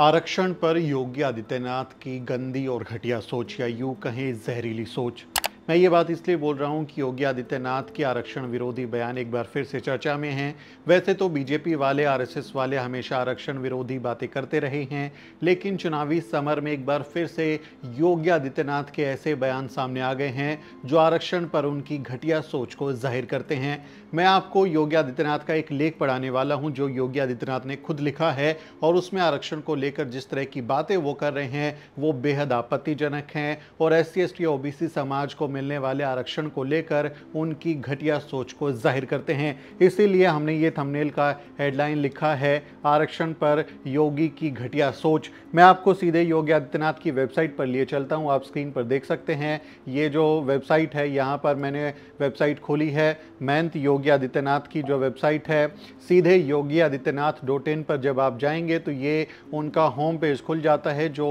आरक्षण पर योगी आदित्यनाथ की गंदी और घटिया सोच या यूं कहें जहरीली सोच मैं ये बात इसलिए बोल रहा हूँ कि योगी आदित्यनाथ के आरक्षण विरोधी बयान एक बार फिर से चर्चा में हैं वैसे तो बीजेपी वाले आरएसएस वाले हमेशा आरक्षण विरोधी बातें करते रहे हैं लेकिन चुनावी समर में एक बार फिर से योगी आदित्यनाथ के ऐसे बयान सामने आ गए हैं जो आरक्षण पर उनकी घटिया सोच को जाहिर करते हैं मैं आपको योगी आदित्यनाथ का एक लेख पढ़ाने वाला हूँ जो योगी आदित्यनाथ ने खुद लिखा है और उसमें आरक्षण को लेकर जिस तरह की बातें वो कर रहे हैं वो बेहद आपत्तिजनक हैं और एस सी एस टी समाज को मिलने वाले आरक्षण को लेकर उनकी घटिया सोच को जाहिर करते हैं इसीलिए हमने ये थंबनेल का हेडलाइन लिखा है आरक्षण पर योगी की घटिया सोच मैं आपको सीधे योगी आदित्यनाथ की वेबसाइट पर लिए चलता हूँ आप स्क्रीन पर देख सकते हैं ये जो वेबसाइट है यहाँ पर मैंने वेबसाइट खोली है मैंत योगी आदित्यनाथ की जो वेबसाइट है सीधे योगी आदित्यनाथ डॉट इन पर जब आप जाएंगे तो ये उनका होम पेज खुल जाता है जो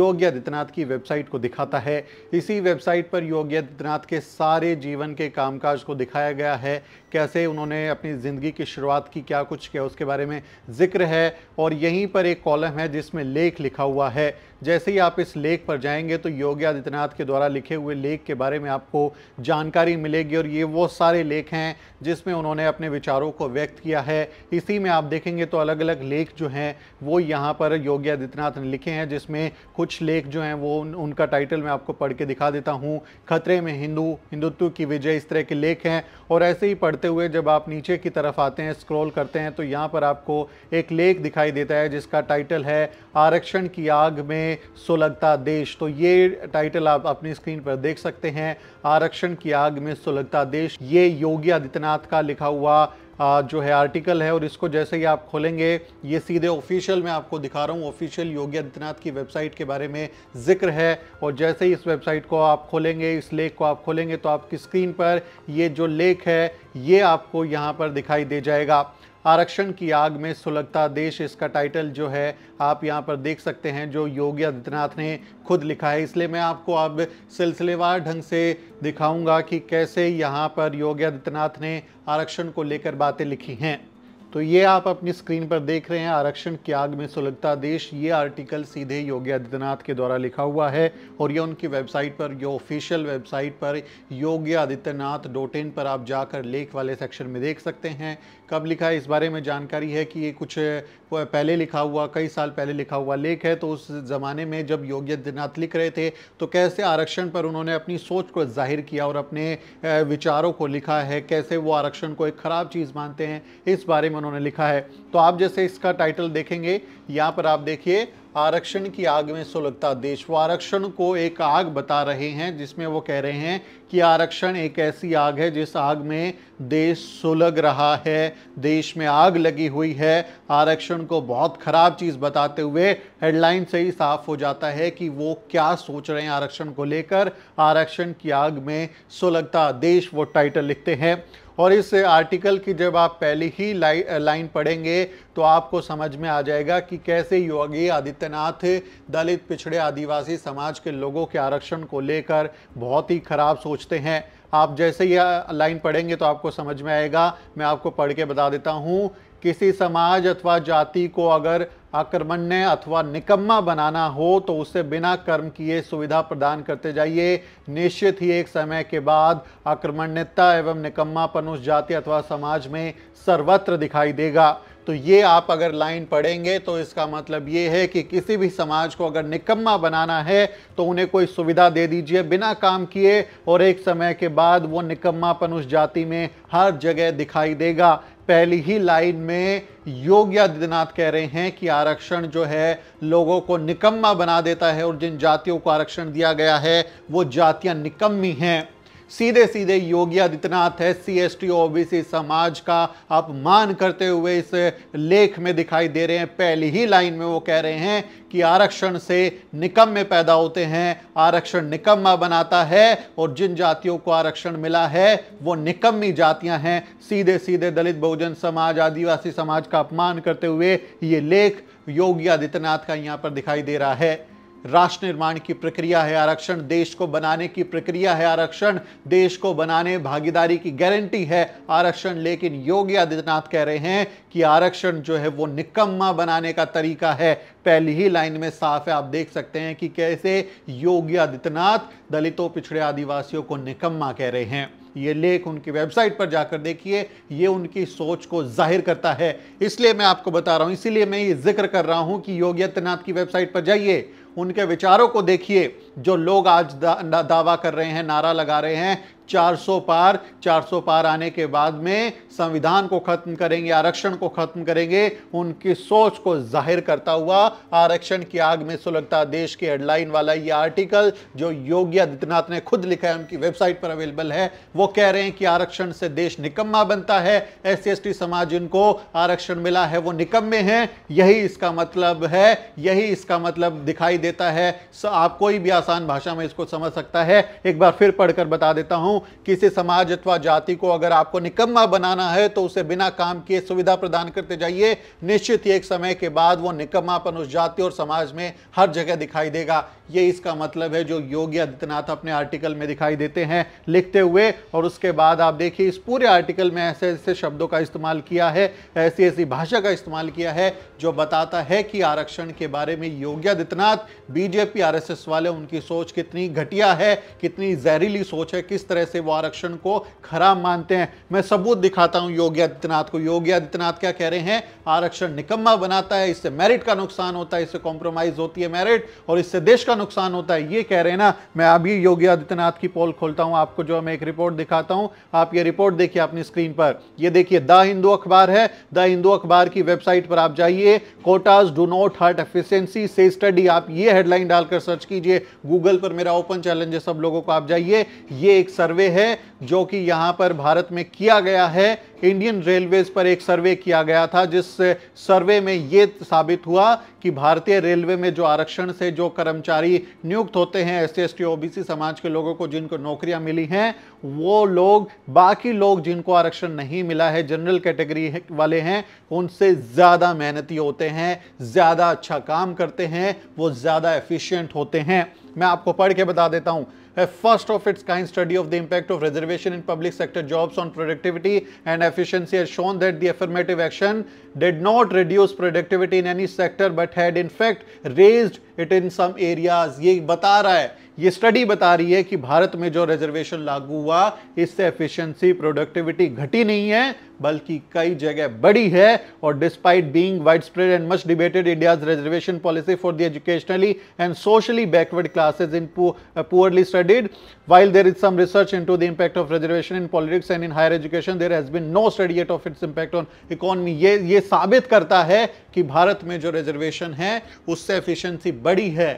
योगी आदित्यनाथ की वेबसाइट को दिखाता है इसी वेबसाइट पर योगी यदनाथ के सारे जीवन के कामकाज को दिखाया गया है कैसे उन्होंने अपनी ज़िंदगी की शुरुआत की क्या कुछ किया उसके बारे में जिक्र है और यहीं पर एक कॉलम है जिसमें लेख लिखा हुआ है जैसे ही आप इस लेख पर जाएंगे तो योगी आदित्यनाथ के द्वारा लिखे हुए लेख के बारे में आपको जानकारी मिलेगी और ये वो सारे लेख हैं जिसमें उन्होंने अपने विचारों को व्यक्त किया है इसी में आप देखेंगे तो अलग अलग लेख जो हैं वो यहाँ पर योगी आदित्यनाथ ने लिखे हैं जिसमें कुछ लेख जो हैं वो उनका टाइटल मैं आपको पढ़ के दिखा देता हूँ खतरे खतरे में हिंदू हिंदुत्व की विजय इस तरह के लेख हैं और ऐसे ही पढ़ते हुए जब आप नीचे की तरफ आते हैं स्क्रॉल करते हैं तो यहाँ पर आपको एक लेख दिखाई देता है जिसका टाइटल है आरक्षण की आग में सुलगता देश तो ये टाइटल आप अपनी स्क्रीन पर देख सकते हैं आरक्षण की आग में सुलगता देश ये योगी आदित्यनाथ का लिखा हुआ जो है आर्टिकल है और इसको जैसे ही आप खोलेंगे ये सीधे ऑफिशियल मैं आपको दिखा रहा हूँ ऑफिशियल योगी आदित्यनाथ की वेबसाइट के बारे में जिक्र है और जैसे ही इस वेबसाइट को आप खोलेंगे इस लेख को आप खोलेंगे तो आपकी स्क्रीन पर ये जो लेख है ये आपको यहाँ पर दिखाई दे जाएगा आरक्षण की आग में सुलगता देश इसका टाइटल जो है आप यहाँ पर देख सकते हैं जो योगी आदित्यनाथ ने खुद लिखा है इसलिए मैं आपको अब सिलसिलेवार ढंग से दिखाऊंगा कि कैसे यहाँ पर योगी आदित्यनाथ ने आरक्षण को लेकर बातें लिखी हैं तो ये आप अपनी स्क्रीन पर देख रहे हैं आरक्षण की आग में सुलगता देश ये आर्टिकल सीधे योगी आदित्यनाथ के द्वारा लिखा हुआ है और ये उनकी वेबसाइट पर यो ऑफिशियल वेबसाइट पर योगी आदित्यनाथ डॉट इन पर आप जाकर लेख वाले सेक्शन में देख सकते हैं कब लिखा है इस बारे में जानकारी है कि ये कुछ पहले लिखा हुआ कई साल पहले लिखा हुआ लेख है तो उस ज़माने में जब योगी आदित्यनाथ लिख रहे थे तो कैसे आरक्षण पर उन्होंने अपनी सोच को जाहिर किया और अपने विचारों को लिखा है कैसे वो आरक्षण को एक ख़राब चीज़ मानते हैं इस बारे में उन्होंने लिखा है तो आप जैसे इसका टाइटल देखेंगे यहाँ पर आप देखिए आरक्षण की आग में सुलगता देश वो आरक्षण को एक आग बता रहे हैं जिसमें वो कह रहे हैं कि आरक्षण एक ऐसी आग है जिस आग में देश सुलग रहा है देश में आग लगी हुई है आरक्षण को बहुत ख़राब चीज़ बताते हुए हेडलाइन से ही साफ हो जाता है कि वो क्या सोच रहे हैं आरक्षण को लेकर आरक्षण की आग में सुलगता देश वो टाइटल लिखते हैं और इस आर्टिकल की जब आप पहली ही लाइन पढ़ेंगे तो आपको समझ में आ जाएगा कि कैसे योगी आदित्यनाथ दलित पिछड़े आदिवासी समाज के लोगों के आरक्षण को लेकर बहुत ही खराब सोचते हैं आप जैसे ही लाइन पढ़ेंगे तो आपको समझ में आएगा मैं आपको पढ़ के बता देता हूँ किसी समाज अथवा जाति को अगर आक्रमण्य अथवा निकम्मा बनाना हो तो उसे बिना कर्म किए सुविधा प्रदान करते जाइए निश्चित ही एक समय के बाद आक्रमण्यता एवं निकम्मापन उस जाति अथवा समाज में सर्वत्र दिखाई देगा तो ये आप अगर लाइन पढ़ेंगे तो इसका मतलब ये है कि किसी भी समाज को अगर निकम्मा बनाना है तो उन्हें कोई सुविधा दे दीजिए बिना काम किए और एक समय के बाद वो निकम्मापन उस जाति में हर जगह दिखाई देगा पहली ही लाइन में योगी आदित्यनाथ कह रहे हैं कि आरक्षण जो है लोगों को निकम्मा बना देता है और जिन जातियों को आरक्षण दिया गया है वो जातियां निकम्मी हैं सीधे सीधे योगी आदित्यनाथ है सी एस टी ओबीसी समाज का अपमान करते हुए इस लेख में दिखाई दे रहे हैं पहली ही लाइन में वो कह रहे हैं कि आरक्षण से निकम में पैदा होते हैं आरक्षण निकम्मा बनाता है और जिन जातियों को आरक्षण मिला है वो निकम्मी जातियां हैं सीधे सीधे दलित बहुजन समाज आदिवासी समाज का अपमान करते हुए ये लेख योगी आदित्यनाथ का यहाँ पर दिखाई दे रहा है राष्ट्र निर्माण की प्रक्रिया है आरक्षण देश को बनाने की प्रक्रिया है आरक्षण देश को बनाने भागीदारी की गारंटी है आरक्षण लेकिन योगी आदित्यनाथ कह रहे हैं कि आरक्षण जो है वो निकम्मा बनाने का तरीका है पहली ही लाइन में साफ है आप देख सकते हैं कि कैसे योगी आदित्यनाथ दलितों पिछड़े आदिवासियों को निकम्मा कह रहे हैं ये लेख उनकी वेबसाइट पर जाकर देखिए ये उनकी सोच को जाहिर करता है इसलिए मैं आपको बता रहा हूं इसीलिए मैं ये जिक्र कर रहा हूं कि योगी आदित्यनाथ की वेबसाइट पर जाइए उनके विचारों को देखिए जो लोग आज दा, दावा कर रहे हैं नारा लगा रहे हैं 400 पार 400 पार आने के बाद में संविधान को खत्म करेंगे आरक्षण को खत्म करेंगे उनकी सोच को जाहिर करता हुआ आरक्षण की आग में सुलगता देश के हेडलाइन वाला ये आर्टिकल जो योगी आदित्यनाथ ने खुद लिखा है उनकी वेबसाइट पर अवेलेबल है वो कह रहे हैं कि आरक्षण से देश निकम्मा बनता है एस सी समाज जिनको आरक्षण मिला है वो निकम्मे हैं यही इसका मतलब है यही इसका मतलब दिखाई देता है आप कोई भी आसान भाषा में इसको समझ सकता है एक बार फिर पढ़कर बता देता हूं किसी समाज अथवा जाति को अगर आपको निकम्मा बनाना है तो उसे बिना काम किए सुविधा प्रदान करते जाइए निश्चित ही एक समय के बाद वो निकम्मापन उस जाति और समाज में हर जगह दिखाई देगा ये इसका मतलब है जो योगी आदित्यनाथ अपने आर्टिकल में दिखाई देते हैं लिखते हुए और उसके बाद आप देखिए इस पूरे आर्टिकल में ऐसे ऐसे शब्दों का इस्तेमाल किया है ऐसी ऐसी भाषा का इस्तेमाल किया है जो बताता है कि आरक्षण के बारे में योगी आदित्यनाथ बीजेपी आरएसएस वाले उनकी सोच कितनी घटिया है कितनी जहरीली सोच है किस तरह तरह से वो आरक्षण को खराब मानते हैं मैं सबूत दिखाता हूं योगी आदित्यनाथ को योगी आदित्यनाथ क्या कह रहे हैं आरक्षण निकम्मा बनाता है इससे मेरिट का नुकसान होता है इससे कॉम्प्रोमाइज होती है मेरिट और इससे देश का नुकसान होता है ये कह रहे हैं ना मैं अभी योगी आदित्यनाथ की पोल खोलता हूं आपको जो मैं एक रिपोर्ट दिखाता हूं आप ये रिपोर्ट देखिए अपनी स्क्रीन पर ये देखिए द हिंदू अखबार है द हिंदू अखबार की वेबसाइट पर आप जाइए quotas do not hurt efficiency से स्टडी आप ये हेडलाइन डालकर सर्च कीजिए गूगल पर मेरा ओपन चैलेंज है सब लोगों को आप जाइए ये एक सर्वे सर्वे है जो कि यहाँ पर भारत में किया गया है इंडियन रेलवेज पर एक सर्वे किया गया था जिस सर्वे में ये साबित हुआ कि भारतीय रेलवे में जो आरक्षण से जो कर्मचारी नियुक्त होते हैं एस सी एस टी समाज के लोगों को जिनको नौकरियां मिली हैं वो लोग बाकी लोग जिनको आरक्षण नहीं मिला है जनरल कैटेगरी वाले हैं उनसे ज़्यादा मेहनती होते हैं ज़्यादा अच्छा काम करते हैं वो ज़्यादा एफिशियंट होते हैं मैं आपको पढ़ के बता देता हूँ first of its kind study of the impact of reservation in public sector jobs on productivity and efficiency has shown that the affirmative action did not reduce productivity in any sector but had in fact raised it in some areas ये बता रहा है ये study बता रही है कि भारत में जो रिजर्वेशन लागू हुआ इससे एफिशिएंसी प्रोडक्टिविटी घटी नहीं है बल्कि कई जगह बढ़ी है और despite being widespread and much debated India's reservation policy for the educationally and socially backward classes in poorly studied while there is some research in the impact of reservation in politics and in higher education there has been no study at of its impact on economy ये ये साबित करता है कि भारत में जो reservation है उससे एफिशियंसी बढ़ी है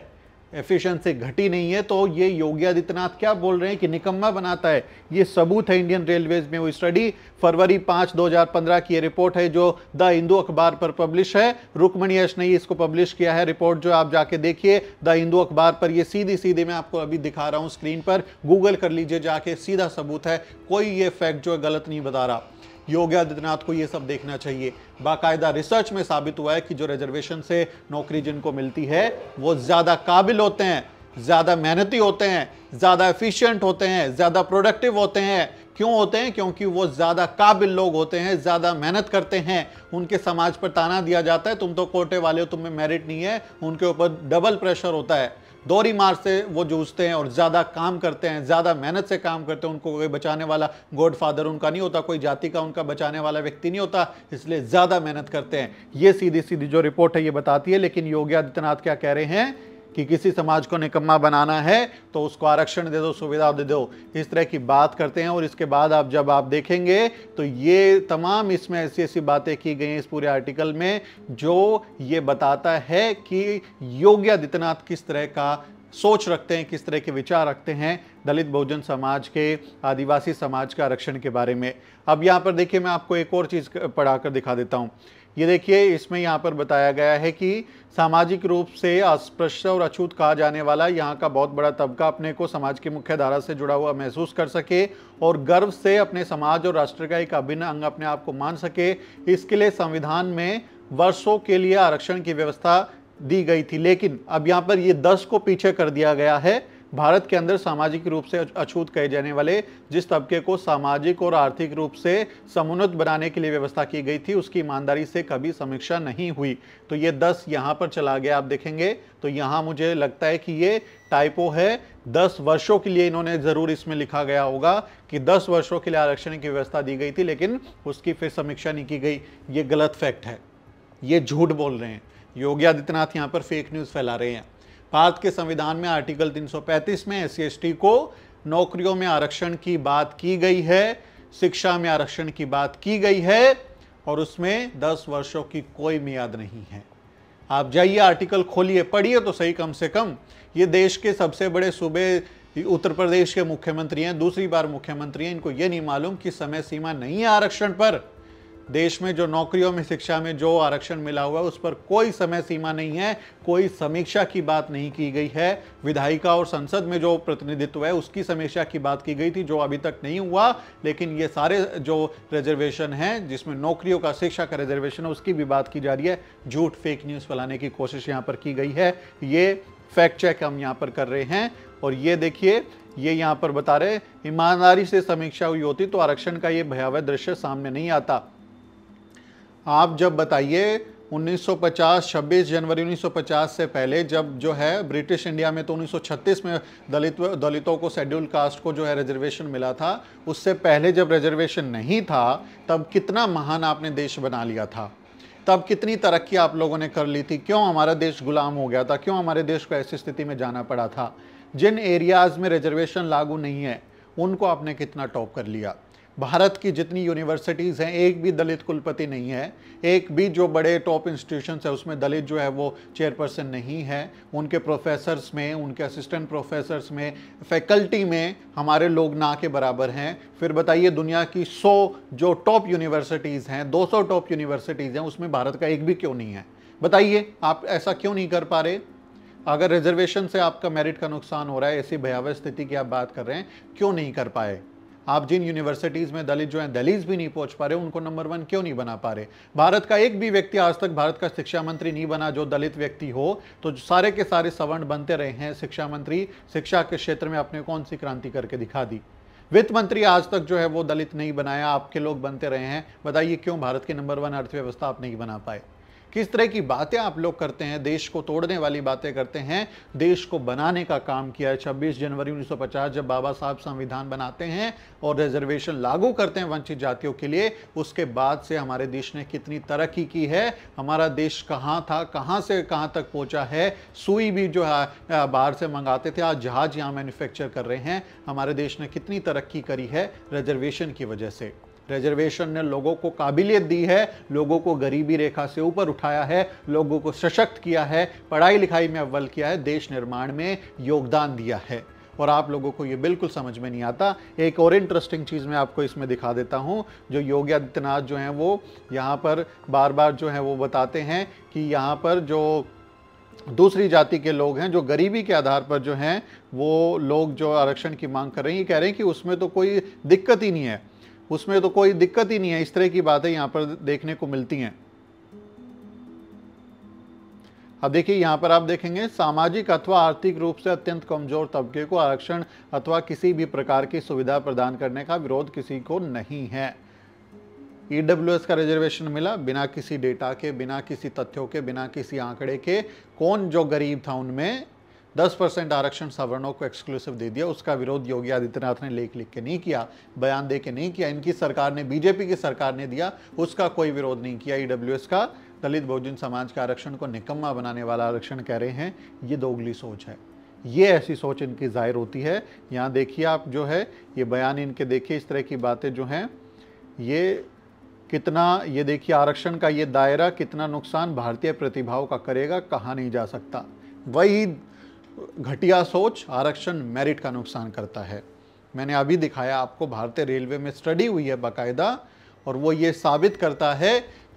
एफिशिएंसी घटी नहीं है तो ये योगी आदित्यनाथ क्या बोल रहे हैं कि निकम्मा बनाता है ये सबूत है इंडियन रेलवेज में वो स्टडी फरवरी पाँच 2015 की ये रिपोर्ट है जो द हिंदू अखबार पर पब्लिश है रुकमणी यश ने इसको पब्लिश किया है रिपोर्ट जो आप जाके देखिए द हिंदू अखबार पर ये सीधी सीधी मैं आपको अभी दिखा रहा हूँ स्क्रीन पर गूगल कर लीजिए जाके सीधा सबूत है कोई ये फैक्ट जो है गलत नहीं बता रहा योगी आदित्यनाथ को ये सब देखना चाहिए बाकायदा रिसर्च में साबित हुआ है कि जो रिजर्वेशन से नौकरी जिनको मिलती है वो ज़्यादा काबिल होते हैं ज़्यादा मेहनती होते हैं ज़्यादा एफिशिएंट होते हैं ज़्यादा प्रोडक्टिव होते हैं क्यों होते हैं क्योंकि वो ज़्यादा काबिल लोग होते हैं ज़्यादा मेहनत करते हैं उनके समाज पर ताना दिया जाता है तुम तो कोटे वाले हो तुम में मेरिट नहीं है उनके ऊपर डबल प्रेशर होता है दौरी मार से वो जूझते हैं और ज़्यादा काम करते हैं ज़्यादा मेहनत से काम करते हैं उनको कोई बचाने वाला गॉड फादर उनका नहीं होता कोई जाति का उनका बचाने वाला व्यक्ति नहीं होता इसलिए ज़्यादा मेहनत करते हैं ये सीधी सीधी जो रिपोर्ट है ये बताती है लेकिन योगी आदित्यनाथ क्या कह रहे हैं कि किसी समाज को निकम्मा बनाना है तो उसको आरक्षण दे दो सुविधा दे दो इस तरह की बात करते हैं और इसके बाद आप जब आप देखेंगे तो ये तमाम इसमें ऐसी ऐसी बातें की गई हैं इस पूरे आर्टिकल में जो ये बताता है कि योगी आदित्यनाथ किस तरह का सोच रखते हैं किस तरह के विचार रखते हैं दलित बहुजन समाज के आदिवासी समाज के आरक्षण के बारे में अब यहाँ पर देखिए मैं आपको एक और चीज़ पढ़ा दिखा देता हूँ ये देखिए इसमें यहाँ पर बताया गया है कि सामाजिक रूप से अस्पृश्य और अछूत कहा जाने वाला यहाँ का बहुत बड़ा तबका अपने को समाज की मुख्य धारा से जुड़ा हुआ महसूस कर सके और गर्व से अपने समाज और राष्ट्र का एक अभिन्न अंग अपने आप को मान सके इसके लिए संविधान में वर्षों के लिए आरक्षण की व्यवस्था दी गई थी लेकिन अब यहाँ पर ये दस को पीछे कर दिया गया है भारत के अंदर सामाजिक रूप से अछूत कहे जाने वाले जिस तबके को सामाजिक और आर्थिक रूप से समुन्नत बनाने के लिए व्यवस्था की गई थी उसकी ईमानदारी से कभी समीक्षा नहीं हुई तो ये दस यहाँ पर चला गया आप देखेंगे तो यहाँ मुझे लगता है कि ये टाइपो है दस वर्षों के लिए इन्होंने ज़रूर इसमें लिखा गया होगा कि दस वर्षों के लिए आरक्षण की व्यवस्था दी गई थी लेकिन उसकी फिर समीक्षा नहीं की गई ये गलत फैक्ट है ये झूठ बोल रहे हैं योगी आदित्यनाथ यहाँ पर फेक न्यूज़ फैला रहे हैं भारत के संविधान में आर्टिकल 335 में एस सी को नौकरियों में आरक्षण की बात की गई है शिक्षा में आरक्षण की बात की गई है और उसमें 10 वर्षों की कोई मियाद नहीं है आप जाइए आर्टिकल खोलिए पढ़िए तो सही कम से कम ये देश के सबसे बड़े सूबे उत्तर प्रदेश के मुख्यमंत्री हैं दूसरी बार मुख्यमंत्री हैं इनको ये नहीं मालूम कि समय सीमा नहीं है आरक्षण पर देश में जो नौकरियों में शिक्षा में जो आरक्षण मिला हुआ है उस पर कोई समय सीमा नहीं है कोई समीक्षा की बात नहीं की गई है विधायिका और संसद में जो प्रतिनिधित्व है उसकी समीक्षा की बात की गई थी जो अभी तक नहीं हुआ लेकिन ये सारे जो रिजर्वेशन हैं जिसमें नौकरियों का शिक्षा का रिजर्वेशन है उसकी भी बात की जा रही है झूठ फेक न्यूज़ फैलाने की कोशिश यहाँ पर की गई है ये फैक्ट चेक हम यहाँ पर कर रहे हैं और ये देखिए ये यहाँ पर बता रहे ईमानदारी से समीक्षा हुई होती तो आरक्षण का ये भयावह दृश्य सामने नहीं आता आप जब बताइए 1950 26 जनवरी 1950 से पहले जब जो है ब्रिटिश इंडिया में तो 1936 में दलित दलितों को शेड्यूल कास्ट को जो है रिजर्वेशन मिला था उससे पहले जब रिजर्वेशन नहीं था तब कितना महान आपने देश बना लिया था तब कितनी तरक्की आप लोगों ने कर ली थी क्यों हमारा देश गुलाम हो गया था क्यों हमारे देश को ऐसी स्थिति में जाना पड़ा था जिन एरियाज़ में रिजर्वेशन लागू नहीं है उनको आपने कितना टॉप कर लिया भारत की जितनी यूनिवर्सिटीज़ हैं एक भी दलित कुलपति नहीं है एक भी जो बड़े टॉप इंस्टीट्यूशन है उसमें दलित जो है वो चेयरपर्सन नहीं है उनके प्रोफेसर्स में उनके असिस्टेंट प्रोफेसर्स में फैकल्टी में हमारे लोग ना के बराबर हैं फिर बताइए दुनिया की 100 जो टॉप यूनिवर्सिटीज़ हैं 200 टॉप यूनिवर्सिटीज़ हैं उसमें भारत का एक भी क्यों नहीं है बताइए आप ऐसा क्यों नहीं कर पा रहे अगर रिजर्वेशन से आपका मेरिट का नुकसान हो रहा है ऐसी भयावह स्थिति की आप बात कर रहे हैं क्यों नहीं कर पाए आप जिन यूनिवर्सिटीज़ में दलित जो हैं दलित भी नहीं पहुंच पा रहे उनको नंबर वन क्यों नहीं बना पा रहे भारत का एक भी व्यक्ति आज तक भारत का शिक्षा मंत्री नहीं बना जो दलित व्यक्ति हो तो सारे के सारे सवर्ण बनते रहे हैं शिक्षा मंत्री शिक्षा के क्षेत्र में आपने कौन सी क्रांति करके दिखा दी वित्त मंत्री आज तक जो है वो दलित नहीं बनाया आपके लोग बनते रहे हैं बताइए क्यों भारत की नंबर वन अर्थव्यवस्था आप नहीं बना पाए किस तरह की बातें आप लोग करते हैं देश को तोड़ने वाली बातें करते हैं देश को बनाने का काम किया है छब्बीस जनवरी 1950 जब बाबा साहब संविधान बनाते हैं और रिजर्वेशन लागू करते हैं वंचित जातियों के लिए उसके बाद से हमारे देश ने कितनी तरक्की की है हमारा देश कहाँ था कहाँ से कहाँ तक पहुँचा है सुई भी जो है बाहर से मंगाते थे आज जहाज यहाँ मैन्युफैक्चर कर रहे हैं हमारे देश ने कितनी तरक्की करी है रिजर्वेशन की वजह से रिजर्वेशन ने लोगों को काबिलियत दी है लोगों को गरीबी रेखा से ऊपर उठाया है लोगों को सशक्त किया है पढ़ाई लिखाई में अव्वल किया है देश निर्माण में योगदान दिया है और आप लोगों को ये बिल्कुल समझ में नहीं आता एक और इंटरेस्टिंग चीज़ मैं आपको इसमें दिखा देता हूँ जो योगी आदित्यनाथ जो हैं वो यहाँ पर बार बार जो है वो बताते हैं कि यहाँ पर जो दूसरी जाति के लोग हैं जो गरीबी के आधार पर जो हैं वो लोग जो आरक्षण की मांग कर रहे हैं ये कह रहे हैं कि उसमें तो कोई दिक्कत ही नहीं है उसमें तो कोई दिक्कत ही नहीं है इस तरह की बातें यहाँ पर देखने को मिलती हैं अब देखिए यहाँ पर आप देखेंगे सामाजिक अथवा आर्थिक रूप से अत्यंत कमजोर तबके को आरक्षण अथवा किसी भी प्रकार की सुविधा प्रदान करने का विरोध किसी को नहीं है ईडब्ल्यूएस e का रिजर्वेशन मिला बिना किसी डेटा के बिना किसी तथ्यों के बिना किसी आंकड़े के कौन जो गरीब था उनमें 10 परसेंट आरक्षण सवर्णों को एक्सक्लूसिव दे दिया उसका विरोध योगी आदित्यनाथ ने लेख लिख के नहीं किया बयान दे के नहीं किया इनकी सरकार ने बीजेपी की सरकार ने दिया उसका कोई विरोध नहीं किया ई e का दलित बहुजन समाज का आरक्षण को निकम्मा बनाने वाला आरक्षण कह रहे हैं ये दोगली सोच है ये ऐसी सोच इनकी जाहिर होती है यहाँ देखिए आप जो है ये बयान इनके देखिए इस तरह की बातें जो हैं ये कितना ये देखिए आरक्षण का ये दायरा कितना नुकसान भारतीय प्रतिभाओं का करेगा कहा नहीं जा सकता वही घटिया सोच आरक्षण मेरिट का नुकसान करता है मैंने अभी दिखाया आपको भारतीय रेलवे में स्टडी हुई है बाकायदा और वो ये साबित करता है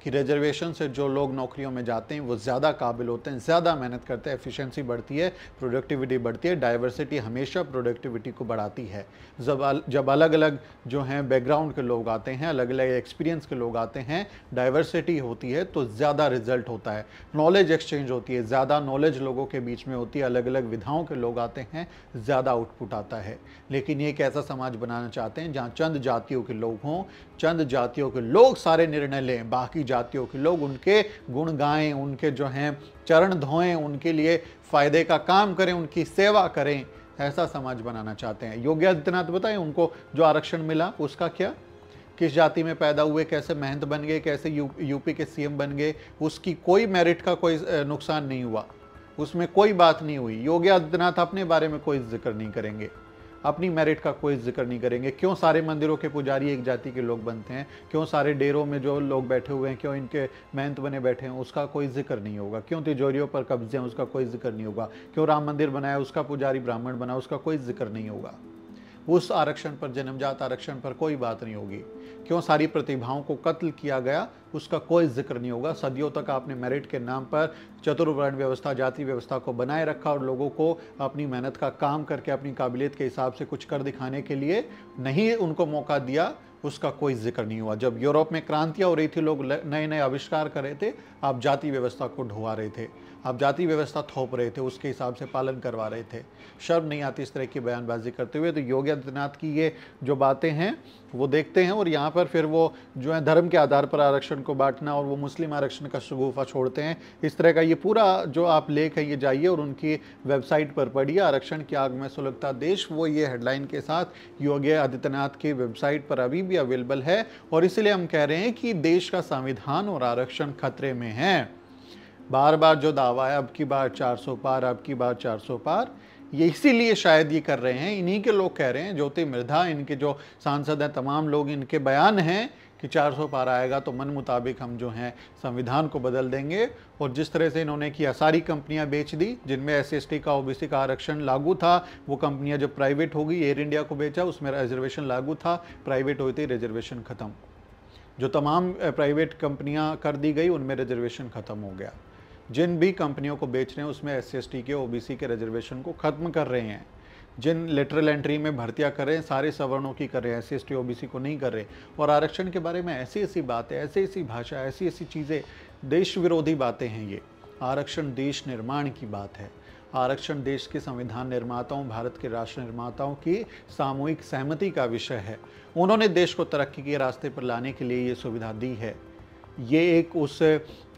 कि रिजर्वेशन से जो लोग नौकरियों में जाते हैं वो ज़्यादा काबिल होते हैं ज़्यादा मेहनत करते हैं एफिशिएंसी बढ़ती है प्रोडक्टिविटी बढ़ती है डाइवर्सिटी हमेशा प्रोडक्टिविटी को बढ़ाती है जब जब अलग अलग जो हैं बैकग्राउंड के लोग आते हैं अलग अलग एक्सपीरियंस के लोग आते हैं डाइवर्सिटी होती है तो ज़्यादा रिजल्ट होता है नॉलेज एक्सचेंज होती है ज़्यादा नॉलेज लोगों के बीच में होती है अलग अलग विधाओं के लोग आते हैं ज़्यादा आउटपुट आता है लेकिन ये एक ऐसा समाज बनाना चाहते हैं जहाँ चंद जातियों के लोग हों चंद जातियों के लोग सारे निर्णय लें बाकी जातियों के लोग उनके गुण गाएं उनके जो हैं चरण धोएं उनके लिए फ़ायदे का काम करें उनकी सेवा करें ऐसा समाज बनाना चाहते हैं योगी आदित्यनाथ बताएं उनको जो आरक्षण मिला उसका क्या किस जाति में पैदा हुए कैसे महंत बन गए कैसे यू, यूपी के सीएम बन गए उसकी कोई मेरिट का कोई नुकसान नहीं हुआ उसमें कोई बात नहीं हुई योगी आदित्यनाथ अपने बारे में कोई जिक्र नहीं करेंगे अपनी मेरिट का कोई जिक्र नहीं करेंगे क्यों सारे मंदिरों के पुजारी एक जाति के लोग बनते हैं क्यों सारे डेरों में जो लोग बैठे हुए हैं क्यों इनके महंत बने बैठे हैं उसका कोई जिक्र नहीं होगा क्यों तिजोरियों पर कब्जे हैं उसका कोई जिक्र नहीं होगा क्यों राम मंदिर बनाया उसका पुजारी ब्राह्मण बना उसका कोई जिक्र नहीं होगा उस आरक्षण पर जन्मजात आरक्षण पर कोई बात नहीं होगी क्यों सारी प्रतिभाओं को कत्ल किया गया उसका कोई जिक्र नहीं होगा सदियों तक आपने मेरिट के नाम पर चतुर्वर्ण व्यवस्था जाति व्यवस्था को बनाए रखा और लोगों को अपनी मेहनत का काम करके अपनी काबिलियत के हिसाब से कुछ कर दिखाने के लिए नहीं उनको मौका दिया उसका कोई जिक्र नहीं हुआ जब यूरोप में क्रांतियाँ हो रही थी लोग नए नए आविष्कार कर रहे थे आप जाति व्यवस्था को ढुआ रहे थे आप जाति व्यवस्था थोप रहे थे उसके हिसाब से पालन करवा रहे थे शर्म नहीं आती इस तरह की बयानबाजी करते हुए तो योगी आदित्यनाथ की ये जो बातें हैं वो देखते हैं और यहाँ पर फिर वो जो है धर्म के आधार पर आरक्षण को बांटना और वो मुस्लिम आरक्षण का शगुफा छोड़ते हैं इस तरह का ये पूरा जो आप लेख है ये जाइए और उनकी वेबसाइट पर पढ़िए आरक्षण की आग में सुलगता देश वो ये हेडलाइन के साथ योगी आदित्यनाथ की वेबसाइट पर अभी भी अवेलेबल है और इसलिए हम कह रहे हैं कि देश का संविधान और आरक्षण खतरे में है बार बार जो दावा है अब की बार 400 पार अब की बार 400 पार ये इसीलिए शायद ये कर रहे हैं इन्हीं के लोग कह रहे हैं ज्योति मृधा इनके जो सांसद हैं तमाम लोग इनके बयान हैं कि 400 पार आएगा तो मन मुताबिक हम जो हैं संविधान को बदल देंगे और जिस तरह से इन्होंने किया सारी कंपनियां बेच दी जिनमें एस एस का ओबीसी का आरक्षण लागू था वो कंपनियां जब प्राइवेट होगी एयर इंडिया को बेचा उसमें रिजर्वेशन लागू था प्राइवेट होते ही रिजर्वेशन ख़त्म जो तमाम प्राइवेट कंपनियाँ कर दी गई उनमें रिजर्वेशन ख़त्म हो गया जिन भी कंपनियों को बेच रहे हैं उसमें एस सी के ओ के रिजर्वेशन को ख़त्म कर रहे हैं जिन लेटरल एंट्री में भर्तियां कर रहे हैं सारे सवर्णों की कर रहे हैं एस सी एस को नहीं कर रहे और आरक्षण के बारे में ऐसी ऐसी बातें ऐसी ऐसी भाषा ऐसी ऐसी चीज़ें देश विरोधी बातें हैं ये आरक्षण देश निर्माण की बात है आरक्षण देश के संविधान निर्माताओं भारत के राष्ट्र निर्माताओं की सामूहिक सहमति का विषय है उन्होंने देश को तरक्की के रास्ते पर लाने के लिए ये सुविधा दी है ये एक उस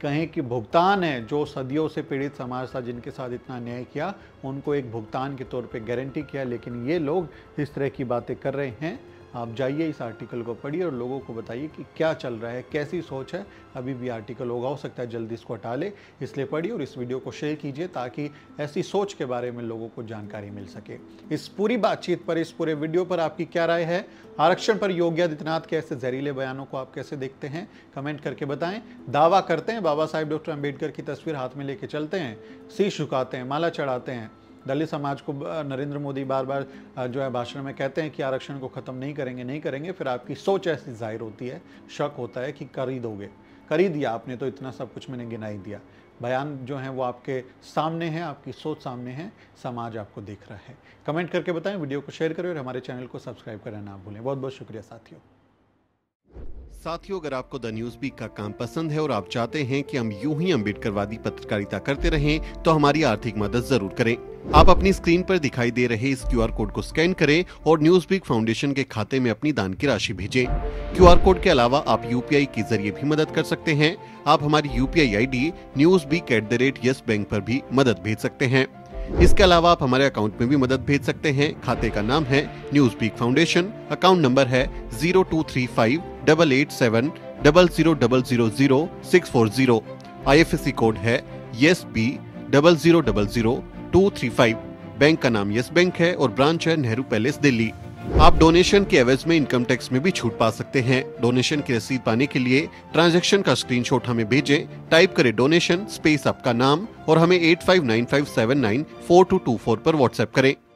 कहें कि भुगतान है जो सदियों से पीड़ित समाज था जिनके साथ इतना न्याय किया उनको एक भुगतान के तौर पे गारंटी किया लेकिन ये लोग इस तरह की बातें कर रहे हैं आप जाइए इस आर्टिकल को पढ़िए और लोगों को बताइए कि क्या चल रहा है कैसी सोच है अभी भी आर्टिकल होगा हो सकता है जल्दी इसको हटा ले इसलिए पढ़िए और इस वीडियो को शेयर कीजिए ताकि ऐसी सोच के बारे में लोगों को जानकारी मिल सके इस पूरी बातचीत पर इस पूरे वीडियो पर आपकी क्या राय है आरक्षण पर योगी आदित्यनाथ के ऐसे जहरीले बयानों को आप कैसे देखते हैं कमेंट करके बताएं दावा करते हैं बाबा साहेब डॉक्टर अम्बेडकर की तस्वीर हाथ में लेके चलते हैं सी झुकाते हैं माला चढ़ाते हैं दलित समाज को नरेंद्र मोदी बार बार जो है भाषण में कहते हैं कि आरक्षण को ख़त्म नहीं करेंगे नहीं करेंगे फिर आपकी सोच ऐसी जाहिर होती है शक होता है कि खरीदोगे ही दोगे दिया आपने तो इतना सब कुछ मैंने गिना ही दिया बयान जो है वो आपके सामने हैं आपकी सोच सामने है समाज आपको देख रहा है कमेंट करके बताएं वीडियो को शेयर करें और हमारे चैनल को सब्सक्राइब करना ना भूलें बहुत बहुत शुक्रिया साथियों साथियों अगर आपको द न्यूज बीक का काम पसंद है और आप चाहते हैं कि हम यूं ही अम्बेडकरवादी पत्रकारिता करते रहें तो हमारी आर्थिक मदद जरूर करें आप अपनी स्क्रीन पर दिखाई दे रहे इस क्यूआर कोड को स्कैन करें और न्यूज बीक फाउंडेशन के खाते में अपनी दान की राशि भेजें क्यूआर कोड के अलावा आप यू के जरिए भी मदद कर सकते हैं आप हमारी U P news beak at the rate bank भी मदद भेज सकते हैं इसके अलावा आप हमारे अकाउंट में भी मदद भेज सकते हैं खाते का नाम है news beak foundation account number है zero two three five double eight seven double zero double zero zero six four zero I F S C code है yes B double zero double zero two three five bank का नाम yes bank है और branch है Nehru palace Delhi आप donation के एवज में इनकम टैक्स में भी छूट पा सकते हैं डोनेशन की रसीद पाने के लिए ट्रांजैक्शन का स्क्रीनशॉट हमें भेजें टाइप करें डोनेशन स्पेस आपका नाम और हमें eight five nine five seven nine four two two four पर व्हाट्सएप करें